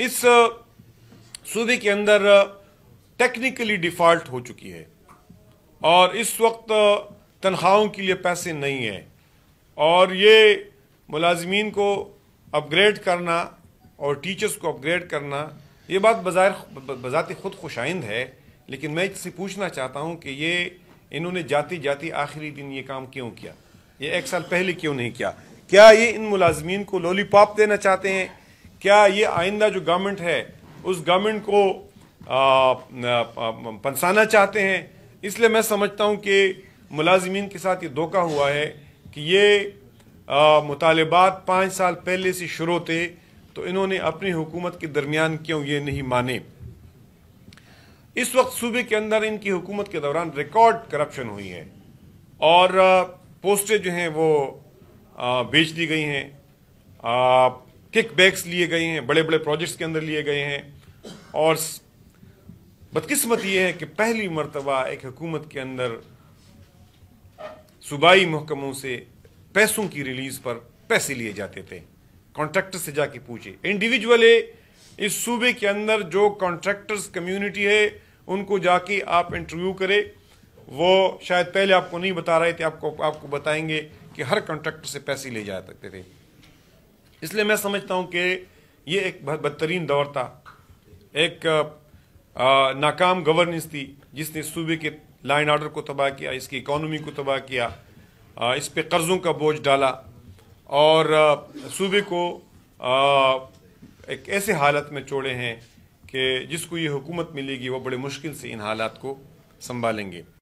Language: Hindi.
इस सूबे के अंदर टेक्निकली डिफ़ॉल्ट हो चुकी है और इस वक्त तनख्वाहों के लिए पैसे नहीं हैं और ये मुलाजमीन को अपग्रेड करना और टीचर्स को अपग्रेड करना ये बात बाज़ार बज़ात खुद खुशाइंद है लेकिन मैं इससे पूछना चाहता हूँ कि ये इन्होंने जाती जाती आखिरी दिन ये काम क्यों किया ये एक साल पहले क्यों नहीं किया क्या ये इन मुलाजमीन को लॉलीपॉप देना चाहते हैं क्या ये आइंदा जो गवर्नमेंट है उस गवर्नमेंट को पंसाना चाहते हैं इसलिए मैं समझता हूँ कि मुलाजमीन के साथ ये धोखा हुआ है कि ये मुतालबात पाँच साल पहले से शुरू होते तो इन्होंने अपनी हुकूमत के दरमियान क्यों ये नहीं माने इस वक्त सूबे के अंदर इनकी हुकूमत के दौरान रिकॉर्ड करप्शन हुई है और पोस्टें जो हैं वो बेच दी गई हैं किक बैक्स लिए गए हैं बड़े बड़े प्रोजेक्ट्स के अंदर लिए गए हैं और बदकिस्मत ये है कि पहली मरतबा एक हुकूमत के अंदर सूबाई महकमों से पैसों की रिलीज पर पैसे लिए जाते थे कॉन्ट्रैक्टर से जाके पूछे इंडिविजुअल इस सूबे के अंदर जो कॉन्ट्रैक्टर्स कम्युनिटी है उनको जाके आप इंटरव्यू करें वो शायद पहले आपको नहीं बता रहे थे आपको आपको बताएंगे कि हर कॉन्ट्रैक्टर से पैसे ले जा सकते थे इसलिए मैं समझता हूँ कि ये एक बहुत बदतरीन दौर था एक नाकाम गवर्नेंस थी जिसने सूबे के लाइन ऑर्डर आर्डर को तबाह किया इसकी इकानमी को तबाह किया इस पर कर्ज़ों का बोझ डाला और सूबे को एक ऐसे हालत में छोड़े हैं कि जिसको ये हुकूमत मिलेगी वो बड़े मुश्किल से इन हालात को संभालेंगे